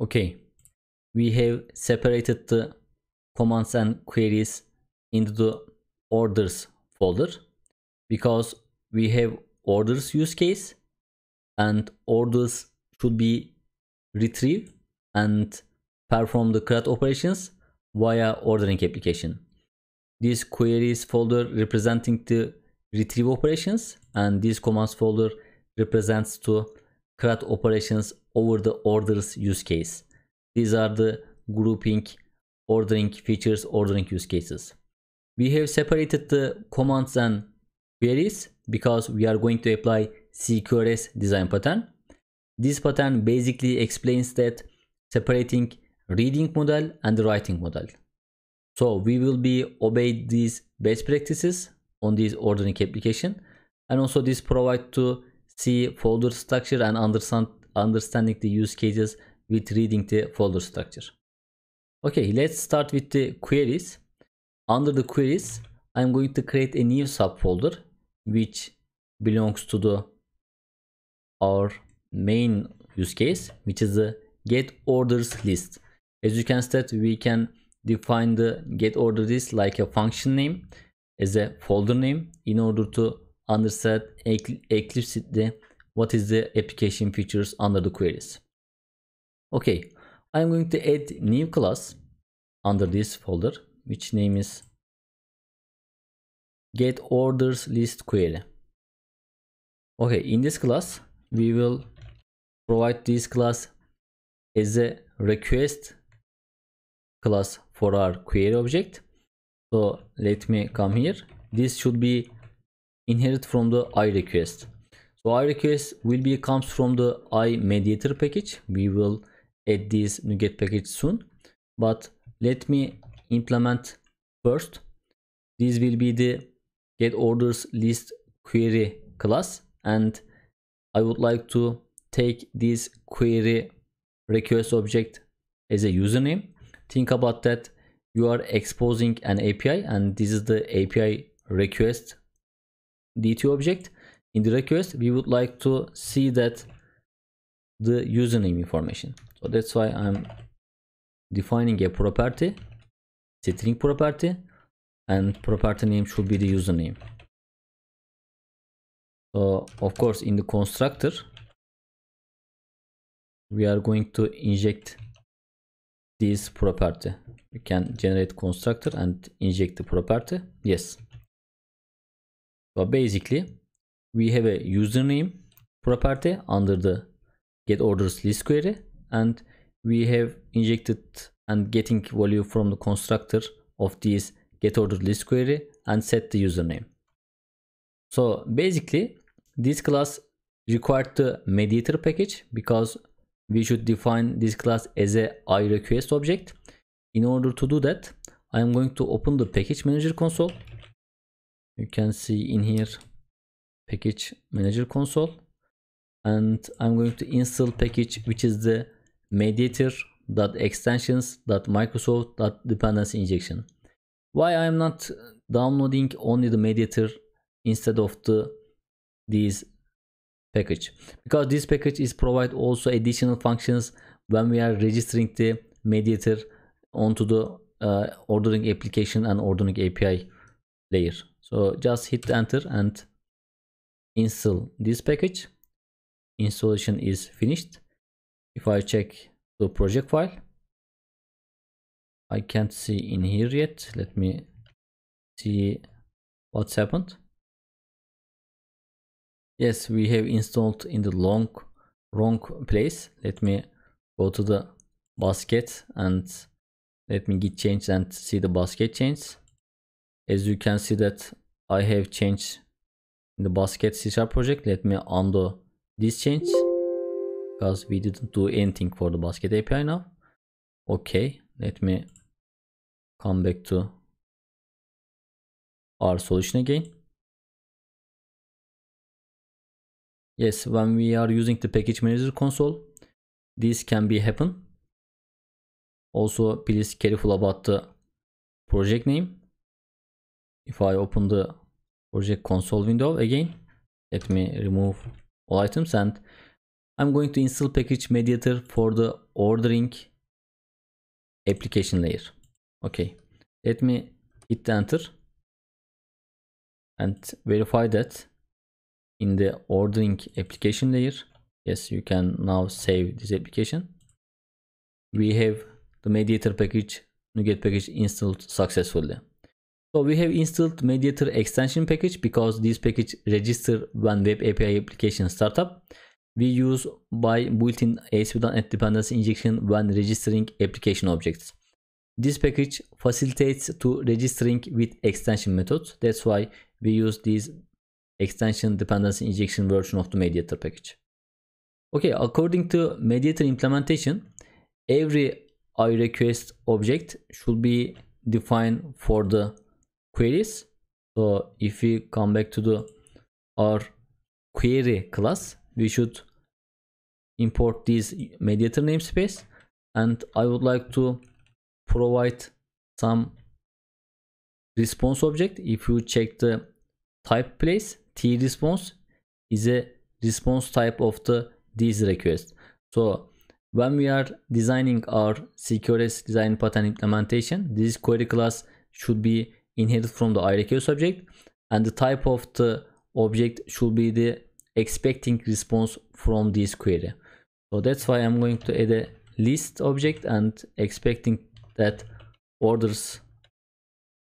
okay we have separated the commands and queries into the orders folder because we have orders use case and orders should be retrieved and perform the CRUD operations via ordering application. This queries folder representing the retrieve operations and this commands folder represents to CRUD operations over the orders use case. These are the grouping, ordering features, ordering use cases. We have separated the commands and queries because we are going to apply CQRS design pattern. This pattern basically explains that separating reading model and the writing model. So we will be obey these best practices on this ordering application and also this provide to see folder structure and understand understanding the use cases with reading the folder structure. Okay, let's start with the queries. Under the queries, I'm going to create a new subfolder which belongs to the our main use case, which is the get orders list. As you can see, we can define the get order list like a function name as a folder name in order to understand explicitly what is the application features under the queries. Okay, I'm going to add new class under this folder, which name is get orders list query. Okay, in this class, we will provide this class as a request class for our query object. So let me come here. This should be inherit from the I request. So I request will be comes from the I mediator package. We will add this NuGet package soon. But let me implement first. This will be the get orders list query class and I would like to take this query request object as a username. Think about that you are exposing an API and this is the API request d2 object. In the request, we would like to see that the username information. So that's why I'm defining a property, string property, and property name should be the username. So of course, in the constructor, we are going to inject this property. We can generate constructor and inject the property. Yes but basically we have a username property under the get orders list query and we have injected and getting value from the constructor of this get order list query and set the username so basically this class required the mediator package because we should define this class as a i request object in order to do that i am going to open the package manager console you can see in here package manager console and I'm going to install package which is the dependency injection. Why I'm not downloading only the mediator instead of the these package because this package is provide also additional functions when we are registering the mediator onto the uh, ordering application and ordering API layer so just hit enter and install this package installation is finished if i check the project file i can't see in here yet let me see what's happened yes we have installed in the long wrong place let me go to the basket and let me get changed and see the basket change As you can see that I have changed the basket C sharp project. Let me undo this change. Because we didn't do anything for the basket API now. Okay. Let me come back to our solution again. Yes, when we are using the package manager console, this can be happen. Also, please careful about the project name if I open the project console window again let me remove all items and I'm going to install package mediator for the ordering application layer okay let me hit enter and verify that in the ordering application layer yes you can now save this application we have the mediator package nuget package installed successfully so we have installed Mediator extension package because this package register when web API application startup. We use by built-in ASP.NET dependency injection when registering application objects. This package facilitates to registering with extension methods. That's why we use this extension dependency injection version of the mediator package. Okay, according to mediator implementation, every I request object should be defined for the queries so if we come back to the our query class we should import this mediator namespace and i would like to provide some response object if you check the type place t response is a response type of the this request so when we are designing our secure design pattern implementation this query class should be inherited from the IRQ subject and the type of the object should be the expecting response from this query. So that's why I'm going to add a list object and expecting that orders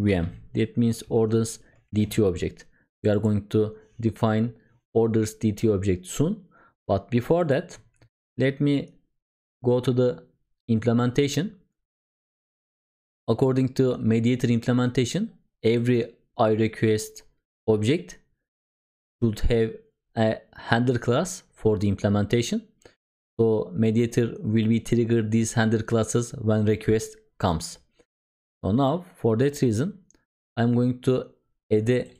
VM. That means orders DT object. We are going to define orders DT object soon. But before that, let me go to the implementation. According to mediator implementation, every I request object should have a handler class for the implementation. So mediator will be trigger these handler classes when request comes. So now for that reason, I'm going to add a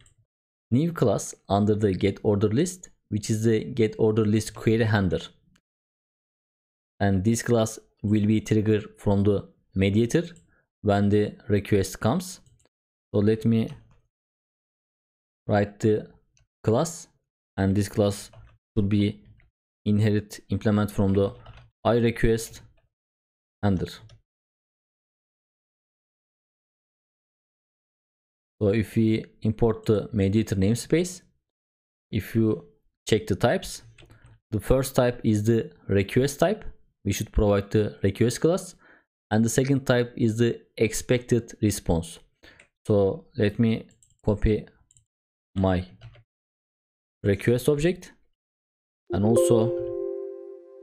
new class under the get order list, which is the get order list query handler. And this class will be triggered from the mediator when the request comes. So let me write the class and this class should be inherit implement from the i request handler. So if we import the mediator namespace, if you check the types, the first type is the request type. We should provide the request class and the second type is the expected response so let me copy my request object and also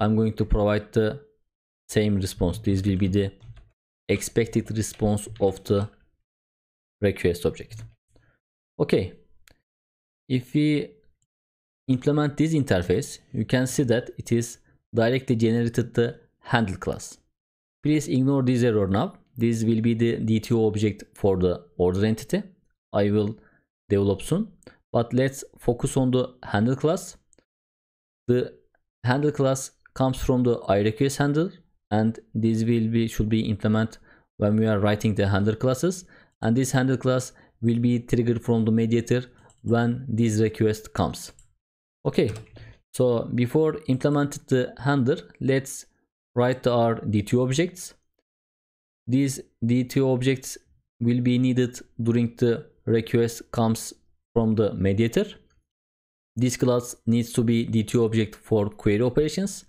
i'm going to provide the same response this will be the expected response of the request object okay if we implement this interface you can see that it is directly generated the handle class Please ignore this error now. This will be the DTO object for the order entity. I will develop soon. But let's focus on the handle class. The handle class comes from the iRequest handle and this will be should be implemented when we are writing the handle classes and this handle class will be triggered from the mediator when this request comes. Okay, so before implementing the handler, let's right are D2 objects. These D2 objects will be needed during the request comes from the mediator. This class needs to be D2 object for query operations.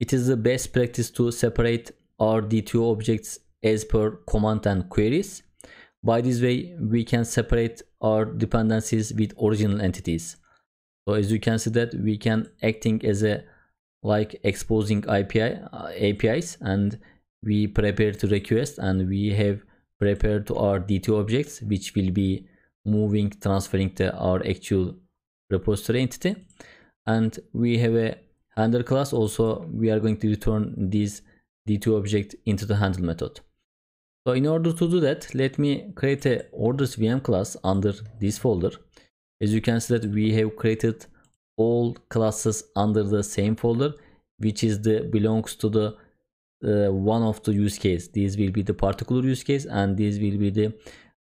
It is the best practice to separate our D2 objects as per command and queries. By this way, we can separate our dependencies with original entities. So as you can see that we can acting as a like exposing API uh, APIs and we prepare to request and we have prepared our D2 objects which will be moving transferring to our actual repository entity and we have a handle class also we are going to return this D2 object into the handle method. So in order to do that let me create a orders VM class under this folder. As you can see that we have created all classes under the same folder which is the belongs to the uh, one of the use case. These will be the particular use case and these will be the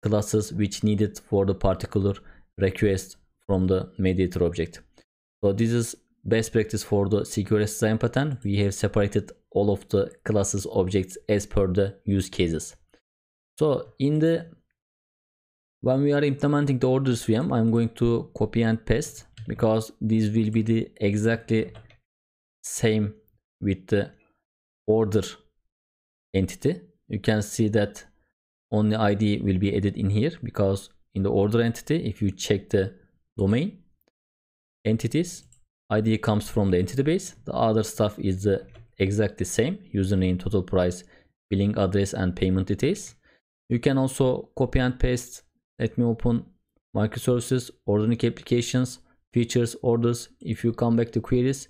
classes which needed for the particular request from the mediator object. So this is best practice for the CQRS design pattern. We have separated all of the classes objects as per the use cases. So in the when we are implementing the orders VM, I'm going to copy and paste because this will be the exactly same with the order entity you can see that only id will be added in here because in the order entity if you check the domain entities id comes from the entity base the other stuff is the exact the same username total price billing address and payment details you can also copy and paste let me open microservices ordering applications features orders if you come back to queries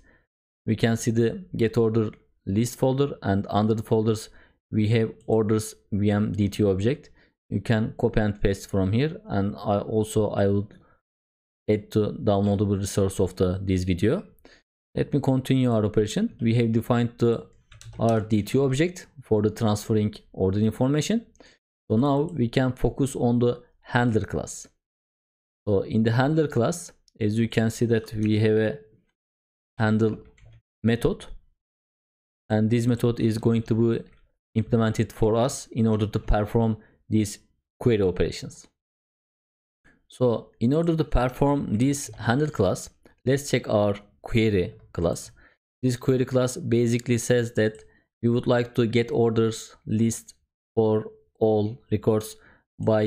we can see the get order list folder and under the folders we have orders vm dt object you can copy and paste from here and i also i will add to downloadable resource of the this video let me continue our operation we have defined the our dt object for the transferring order information so now we can focus on the handler class so in the handler class as you can see that we have a handle method and this method is going to be implemented for us in order to perform these query operations so in order to perform this handle class let's check our query class this query class basically says that we would like to get orders list for all records by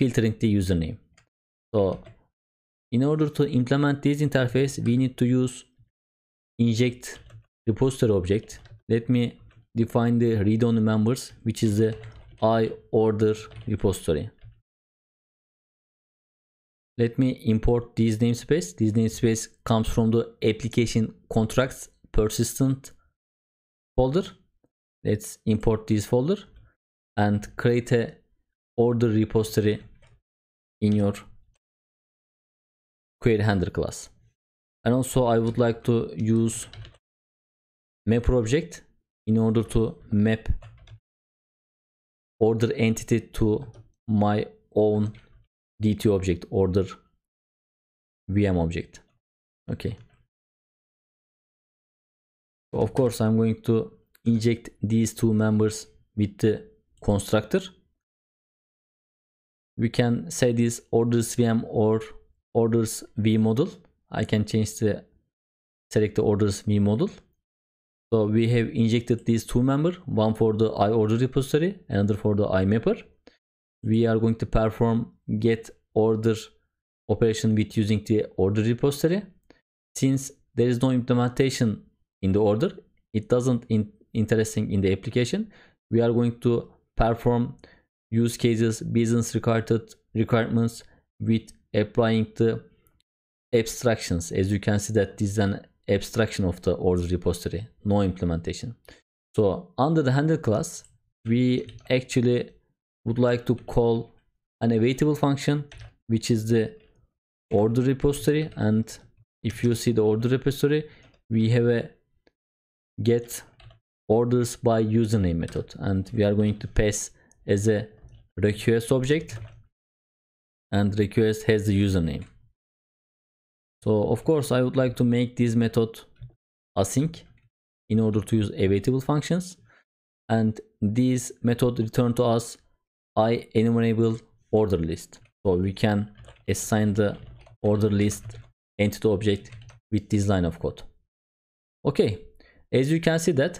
filtering the username so in order to implement this interface, we need to use inject repository object. Let me define the read-only members, which is the I order repository. Let me import this namespace. This namespace comes from the application contracts persistent folder. Let's import this folder and create a order repository in your query handler class and also I would like to use mapper object in order to map order entity to my own DT object order VM object okay of course I'm going to inject these two members with the constructor we can say this orders VM or orders v model i can change the select the orders v model so we have injected these two member one for the i order repository another for the I mapper. we are going to perform get order operation with using the order repository since there is no implementation in the order it doesn't in interesting in the application we are going to perform use cases business required requirements with applying the abstractions as you can see that this is an abstraction of the order repository no implementation so under the handle class we actually would like to call an available function which is the order repository and if you see the order repository we have a get orders by username method and we are going to pass as a request object and request has the username so of course i would like to make this method async in order to use available functions and this method return to us i enumerable order list so we can assign the order list entity object with this line of code okay as you can see that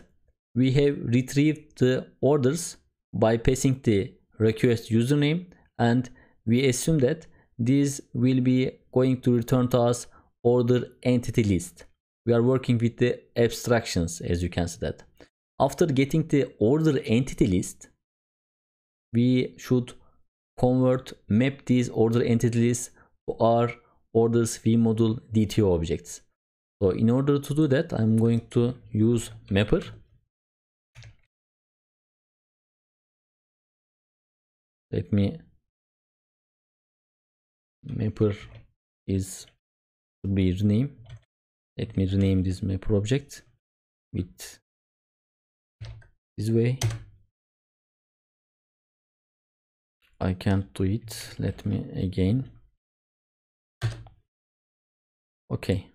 we have retrieved the orders by passing the request username and we assume that this will be going to return to us order entity list. We are working with the abstractions as you can see that. After getting the order entity list, we should convert, map these order entity list to our orders v module DTO objects. So in order to do that, I'm going to use mapper. Let me mapper is to be renamed let me rename this mapper object with this way I can't do it let me again okay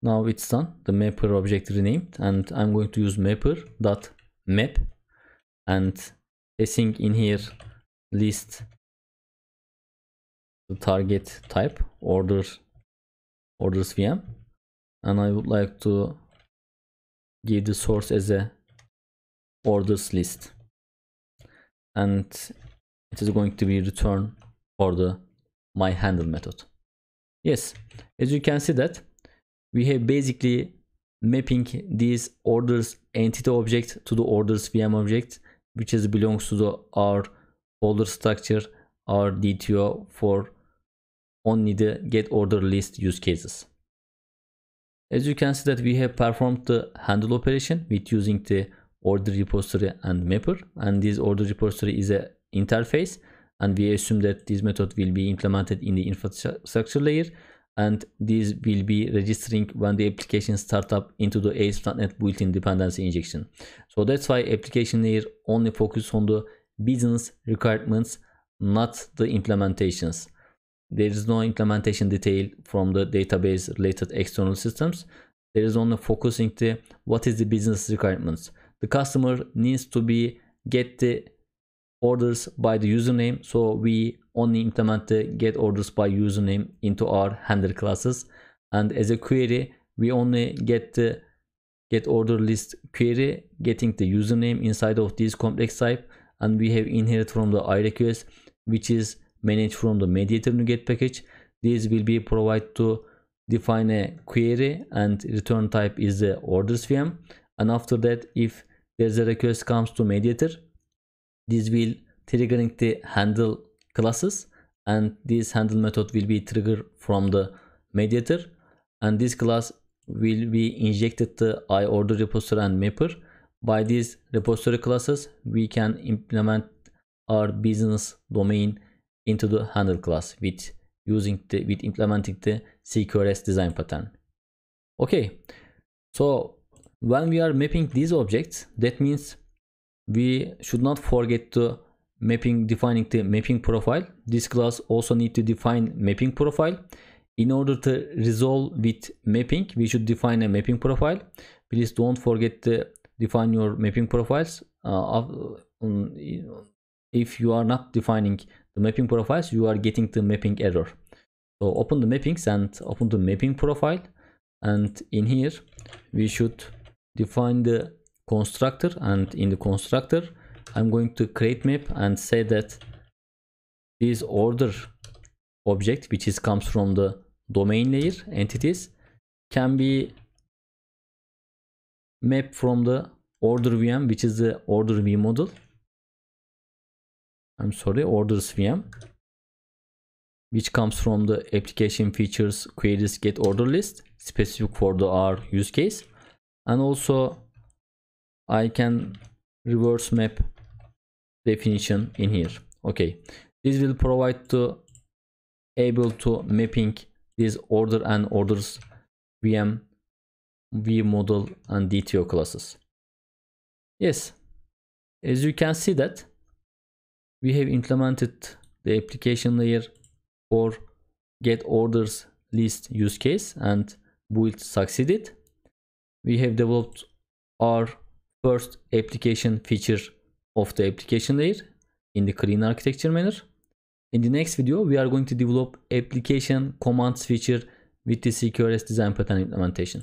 now it's done the mapper object renamed and I'm going to use mapper dot map and passing in here list the target type order orders vm and i would like to give the source as a orders list and it is going to be returned for the my handle method yes as you can see that we have basically mapping these orders entity object to the orders vm object which is belongs to the our folder structure our DTO for only the get order list use cases. As you can see that we have performed the handle operation with using the order repository and mapper and this order repository is a interface and we assume that this method will be implemented in the infrastructure layer and these will be registering when the application startup into the ACE built-in dependency injection. So that's why application layer only focus on the business requirements, not the implementations. There is no implementation detail from the database related external systems. There is only focusing to what is the business requirements. The customer needs to be get the orders by the username. So we only implement the get orders by username into our handler classes. And as a query, we only get the get order list query, getting the username inside of this complex type. And we have inherit from the iRequest, which is managed from the mediator NuGet package. This will be provided to define a query and return type is the orders VM. And after that, if there's a request comes to mediator, this will triggering the handle classes and this handle method will be triggered from the mediator and this class will be injected the iOrder repository and mapper by these repository classes we can implement our business domain into the handle class with using the with implementing the CQRS design pattern okay so when we are mapping these objects that means we should not forget to mapping defining the mapping profile this class also need to define mapping profile in order to resolve with mapping we should define a mapping profile please don't forget to define your mapping profiles uh, um, if you are not defining the mapping profiles you are getting the mapping error so open the mappings and open the mapping profile and in here we should define the constructor and in the constructor I'm going to create map and say that this order object which is comes from the domain layer entities can be map from the order VM which is the order V model. I'm sorry orders VM which comes from the application features queries get order list specific for the R use case and also I can reverse map definition in here okay this will provide to able to mapping this order and orders vm v model and dto classes yes as you can see that we have implemented the application layer for get orders list use case and build succeeded we have developed our first application feature of the application layer in the clean architecture manner. In the next video, we are going to develop application commands feature with the CQRS design pattern implementation.